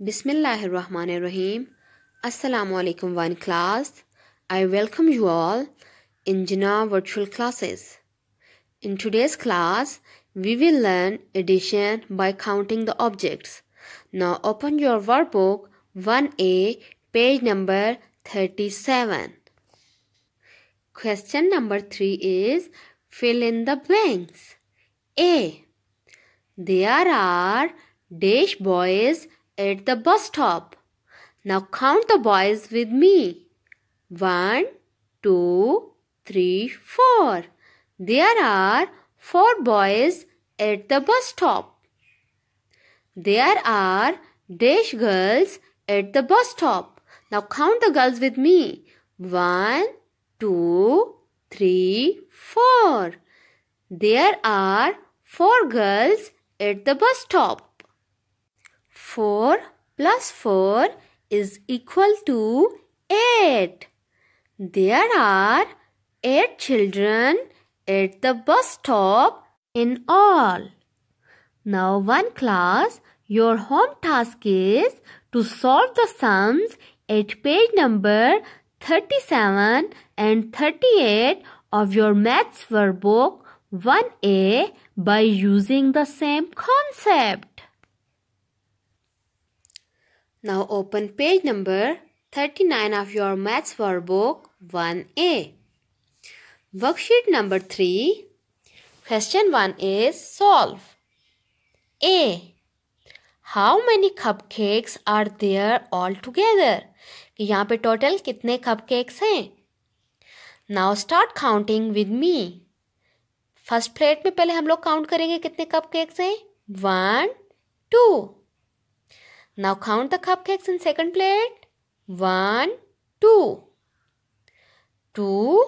Bismillahirrahmanirrahim. Assalamu alaikum one class. I welcome you all in Jinnah virtual classes. In today's class, we will learn addition by counting the objects. Now open your workbook 1A page number 37. Question number 3 is fill in the blanks. A. There are dash boys at the bus stop. Now count the boys with me. One, two, three, four. There are four boys at the bus stop. There are dash girls at the bus stop. Now count the girls with me. One, two, three, four. There are four girls at the bus stop. 4 plus 4 is equal to 8. There are 8 children at the bus stop in all. Now one class, your home task is to solve the sums at page number 37 and 38 of your maths workbook 1A by using the same concept. Now open page number 39 of your maths workbook 1A. Worksheet number 3. Question 1 is solve. A. How many cupcakes are there altogether? कि यहाँ पे total कितने cupcakes हैं now start counting with me first plate में पहले हम लोग count करेंगे कितने कपकेक्स हैं one two Now count the cupcakes in second plate. One, two. 2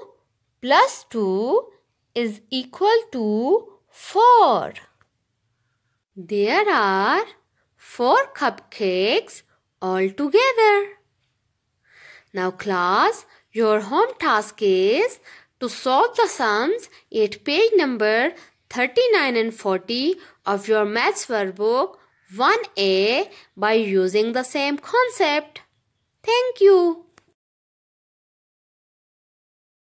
plus 2 is equal to 4. There are 4 cupcakes altogether. Now class, your home task is to solve the sums at page number 39 and 40 of your maths workbook 1A by using the same concept. Thank you.